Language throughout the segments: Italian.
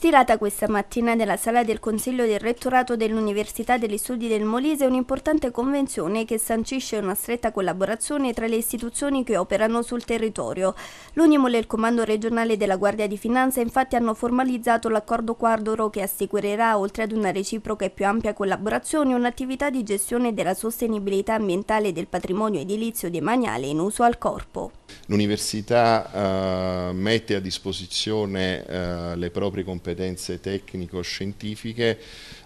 stilata questa mattina nella sala del Consiglio del Rettorato dell'Università degli Studi del Molise un'importante convenzione che sancisce una stretta collaborazione tra le istituzioni che operano sul territorio. L'Unimol e il Comando regionale della Guardia di Finanza infatti hanno formalizzato l'accordo quadro che assicurerà, oltre ad una reciproca e più ampia collaborazione, un'attività di gestione della sostenibilità ambientale del patrimonio edilizio demaniale in uso al corpo. L'università eh, mette a disposizione eh, le proprie competenze tecnico-scientifiche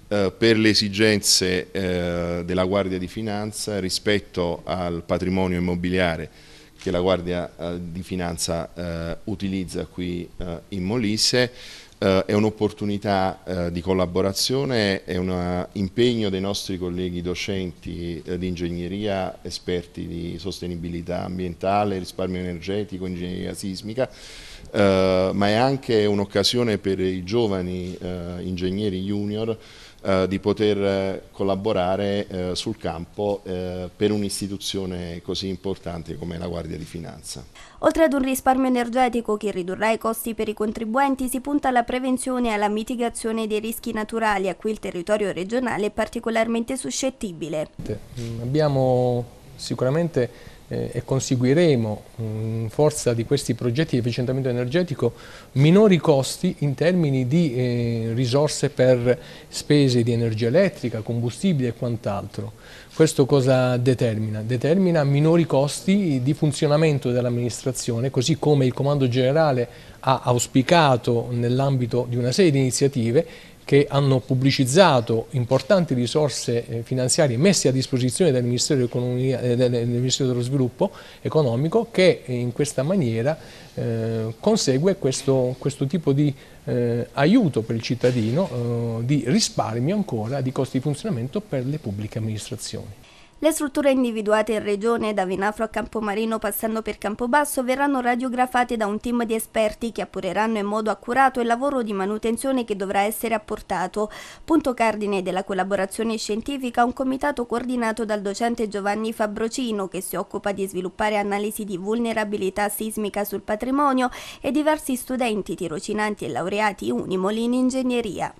eh, per le esigenze eh, della Guardia di Finanza rispetto al patrimonio immobiliare che la Guardia eh, di Finanza eh, utilizza qui in Molise eh, è un'opportunità eh, di collaborazione, è un impegno dei nostri colleghi docenti eh, di ingegneria, esperti di sostenibilità ambientale, risparmio energetico, ingegneria sismica, eh, ma è anche un'occasione per i giovani eh, ingegneri junior eh, di poter collaborare sul campo per un'istituzione così importante come la Guardia di Finanza. Oltre ad un risparmio energetico che ridurrà i costi per i contribuenti, si punta alla prevenzione e alla mitigazione dei rischi naturali a cui il territorio regionale è particolarmente suscettibile. Abbiamo sicuramente eh, e conseguiremo in mm, forza di questi progetti di efficientamento energetico minori costi in termini di eh, risorse per spese di energia elettrica, combustibile e quant'altro. Questo cosa determina? Determina minori costi di funzionamento dell'amministrazione, così come il Comando Generale ha auspicato nell'ambito di una serie di iniziative che hanno pubblicizzato importanti risorse eh, finanziarie messe a disposizione dal Ministero, dell eh, del Ministero dello Sviluppo sviluppo economico che in questa maniera eh, consegue questo, questo, tipo di eh, aiuto per il cittadino, eh, di risparmio ancora di costi di funzionamento per le pubbliche amministrazioni. Le strutture individuate in regione da Venafro a Campomarino passando per Campobasso verranno radiografate da un team di esperti che appureranno in modo accurato il lavoro di manutenzione che dovrà essere apportato. Punto cardine della collaborazione scientifica un comitato coordinato dal docente Giovanni Fabrocino che si occupa di sviluppare analisi di vulnerabilità sismica sul patrimonio e diversi studenti tirocinanti e laureati Unimoli in ingegneria.